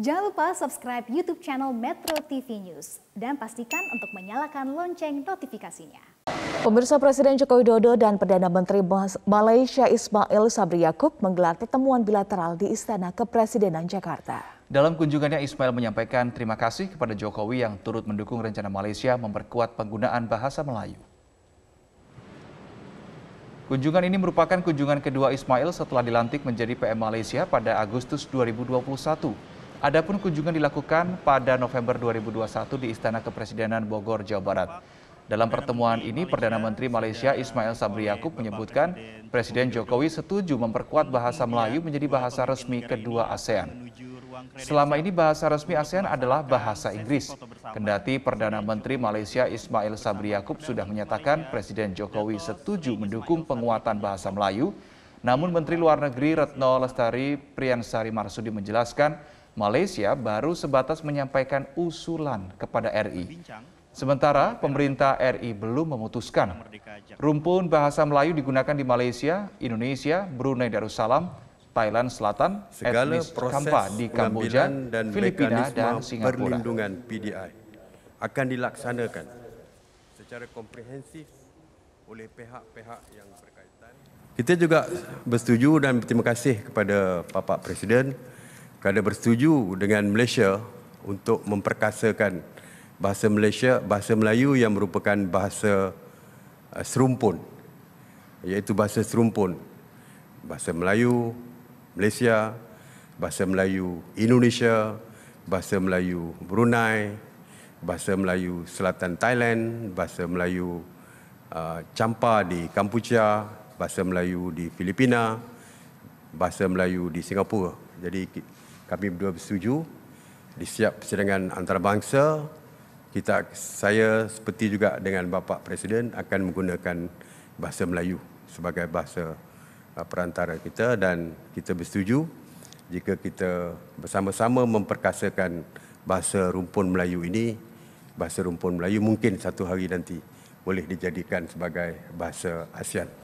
Jangan lupa subscribe YouTube channel Metro TV News dan pastikan untuk menyalakan lonceng notifikasinya. Pemirsa Presiden Joko Widodo dan Perdana Menteri Malaysia Ismail Sabri Yaakob menggelar pertemuan bilateral di Istana Kepresidenan Jakarta. Dalam kunjungannya Ismail menyampaikan terima kasih kepada Jokowi yang turut mendukung rencana Malaysia memperkuat penggunaan bahasa Melayu. Kunjungan ini merupakan kunjungan kedua Ismail setelah dilantik menjadi PM Malaysia pada Agustus 2021. Adapun kunjungan dilakukan pada November 2021 di Istana Kepresidenan Bogor, Jawa Barat. Dalam pertemuan ini, Perdana Menteri Malaysia Ismail Sabri Yaakob menyebutkan Presiden Jokowi setuju memperkuat bahasa Melayu menjadi bahasa resmi kedua ASEAN. Selama ini bahasa resmi ASEAN adalah bahasa Inggris. Kendati Perdana Menteri Malaysia Ismail Sabri Yaakob sudah menyatakan Presiden Jokowi setuju mendukung penguatan bahasa Melayu, namun Menteri Luar Negeri Retno Lestari Priyansari Marsudi menjelaskan Malaysia baru sebatas menyampaikan usulan kepada RI. Sementara pemerintah RI belum memutuskan. Rumpun bahasa Melayu digunakan di Malaysia, Indonesia, Brunei Darussalam, Thailand Selatan, Segala etnis Kampa di Kamboja, dan Filipina, dan Singapura. Perlindungan PDI akan dilaksanakan secara komprehensif oleh pihak-pihak yang berkaitan. Kita juga bersetuju dan berterima kasih kepada Bapak Presiden kerana bersetuju dengan Malaysia untuk memperkasakan bahasa Malaysia, bahasa Melayu yang merupakan bahasa uh, serumpun iaitu bahasa serumpun bahasa Melayu Malaysia, bahasa Melayu Indonesia, bahasa Melayu Brunei, bahasa Melayu Selatan Thailand, bahasa Melayu uh, Champa di Kamboja, bahasa Melayu di Filipina, bahasa Melayu di Singapura. Jadi kami berdua bersetuju di setiap persidangan antarabangsa kita saya seperti juga dengan bapa presiden akan menggunakan bahasa Melayu sebagai bahasa uh, perantara kita dan kita bersetuju jika kita bersama-sama memperkasakan bahasa rumpun Melayu ini bahasa rumpun Melayu mungkin satu hari nanti boleh dijadikan sebagai bahasa ASEAN